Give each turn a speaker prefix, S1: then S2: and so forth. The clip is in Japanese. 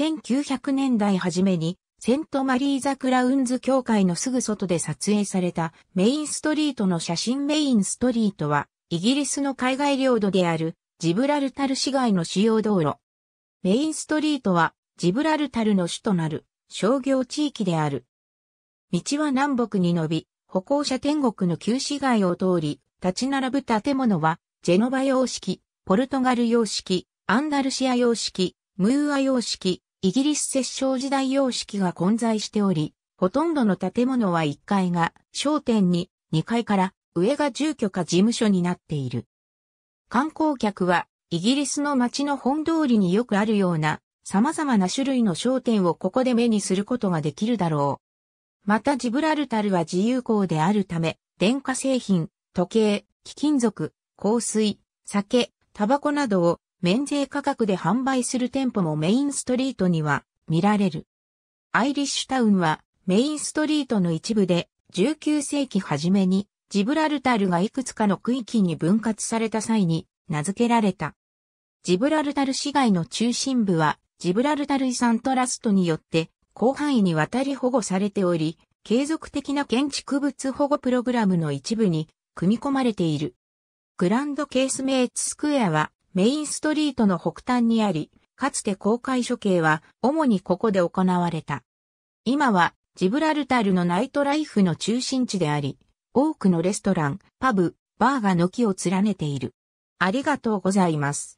S1: 1900年代初めにセントマリーザ・クラウンズ教会の
S2: すぐ外で撮影されたメインストリートの写真メインストリートはイギリスの海外領土であるジブラルタル市街の主要道路。メインストリートはジブラルタルの主となる商業地域である。道は南北に伸び、歩行者天国の旧市街を通り、立ち並ぶ建物はジェノバ様式、ポルトガル様式、アンダルシア様式、ムーア様式、イギリス摂政時代様式が混在しており、ほとんどの建物は1階が商店に、2階から上が住居か事務所になっている。観光客はイギリスの街の本通りによくあるような様々な種類の商店をここで目にすることができるだろう。またジブラルタルは自由港であるため、電化製品、時計、貴金属、香水、酒、タバコなどを免税価格で販売する店舗もメインストリートには見られる。アイリッシュタウンはメインストリートの一部で19世紀初めにジブラルタルがいくつかの区域に分割された際に名付けられた。ジブラルタル市街の中心部はジブラルタル遺産トラストによって広範囲にわたり保護されており、継続的な建築物保護プログラムの一部に組み込まれている。グランドケースメイツスクエアはメインストリートの北端にあり、かつて公開処刑は主にここで行われた。今はジブラルタルのナイトライフの中心地であり、多くのレストラン、パブ、バーが軒を連ねて
S1: いる。ありがとうございます。